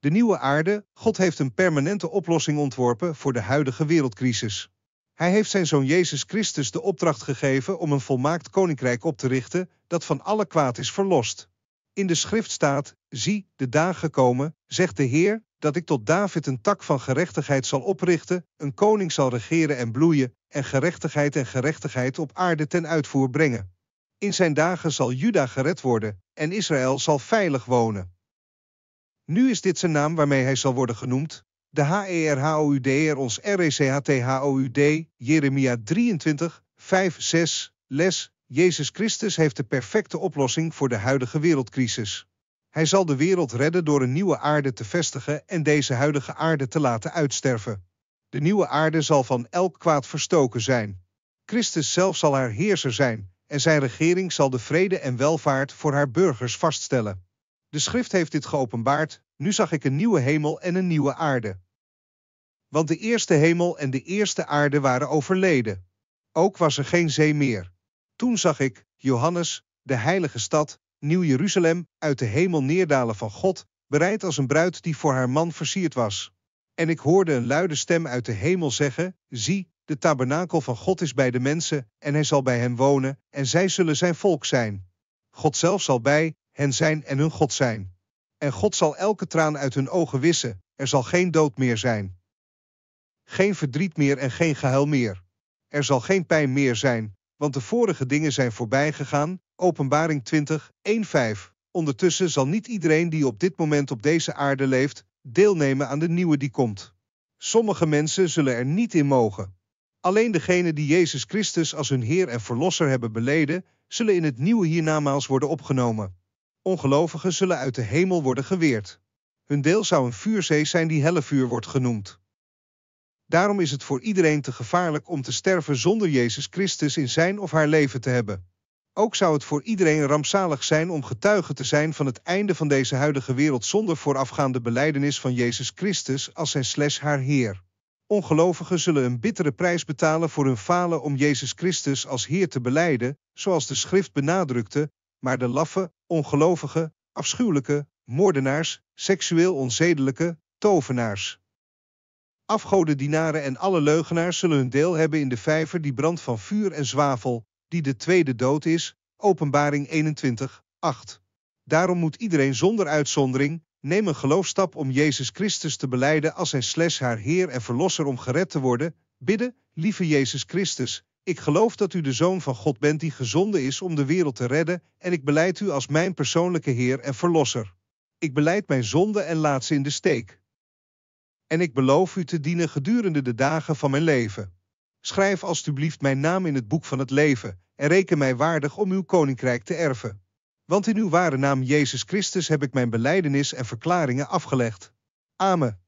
De nieuwe aarde, God heeft een permanente oplossing ontworpen voor de huidige wereldcrisis. Hij heeft zijn zoon Jezus Christus de opdracht gegeven om een volmaakt koninkrijk op te richten dat van alle kwaad is verlost. In de schrift staat: Zie, de dagen komen, zegt de Heer, dat ik tot David een tak van gerechtigheid zal oprichten, een koning zal regeren en bloeien, en gerechtigheid en gerechtigheid op aarde ten uitvoer brengen. In zijn dagen zal Juda gered worden, en Israël zal veilig wonen. Nu is dit zijn naam waarmee hij zal worden genoemd. De HERHOUDR e ons RECHTHOUD, Jeremia 23, 5, 6, les. Jezus Christus heeft de perfecte oplossing voor de huidige wereldcrisis. Hij zal de wereld redden door een nieuwe aarde te vestigen en deze huidige aarde te laten uitsterven. De nieuwe aarde zal van elk kwaad verstoken zijn. Christus zelf zal haar heerser zijn, en zijn regering zal de vrede en welvaart voor haar burgers vaststellen. De schrift heeft dit geopenbaard, nu zag ik een nieuwe hemel en een nieuwe aarde. Want de eerste hemel en de eerste aarde waren overleden. Ook was er geen zee meer. Toen zag ik, Johannes, de heilige stad, Nieuw Jeruzalem, uit de hemel neerdalen van God, bereid als een bruid die voor haar man versierd was. En ik hoorde een luide stem uit de hemel zeggen: Zie, de tabernakel van God is bij de mensen, en hij zal bij hen wonen, en zij zullen zijn volk zijn. God zelf zal bij hen zijn en hun God zijn. En God zal elke traan uit hun ogen wissen, er zal geen dood meer zijn. Geen verdriet meer en geen gehuil meer. Er zal geen pijn meer zijn, want de vorige dingen zijn voorbij gegaan, openbaring 20, 1, 5. Ondertussen zal niet iedereen die op dit moment op deze aarde leeft, deelnemen aan de nieuwe die komt. Sommige mensen zullen er niet in mogen. Alleen degenen die Jezus Christus als hun Heer en Verlosser hebben beleden, zullen in het nieuwe hiernamaals worden opgenomen. Ongelovigen zullen uit de hemel worden geweerd. Hun deel zou een vuurzee zijn die hellevuur wordt genoemd. Daarom is het voor iedereen te gevaarlijk om te sterven zonder Jezus Christus in zijn of haar leven te hebben. Ook zou het voor iedereen rampzalig zijn om getuige te zijn van het einde van deze huidige wereld zonder voorafgaande beleidenis van Jezus Christus als zijn slash haar Heer. Ongelovigen zullen een bittere prijs betalen voor hun falen om Jezus Christus als Heer te beleiden, zoals de schrift benadrukte, maar de laffe, ongelovige, afschuwelijke, moordenaars, seksueel onzedelijke, tovenaars. dienaren en alle leugenaars zullen hun deel hebben in de vijver die brandt van vuur en zwavel, die de tweede dood is, openbaring 21, 8. Daarom moet iedereen zonder uitzondering, neem een geloofstap om Jezus Christus te beleiden als zijn slash haar Heer en Verlosser om gered te worden, bidden, lieve Jezus Christus, ik geloof dat u de Zoon van God bent die gezonden is om de wereld te redden, en ik beleid u als mijn persoonlijke Heer en Verlosser. Ik beleid mijn zonde en laat ze in de steek. En ik beloof u te dienen gedurende de dagen van mijn leven. Schrijf alstublieft mijn naam in het boek van het leven, en reken mij waardig om uw koninkrijk te erven. Want in uw ware naam Jezus Christus heb ik mijn beleidenis en verklaringen afgelegd. Amen.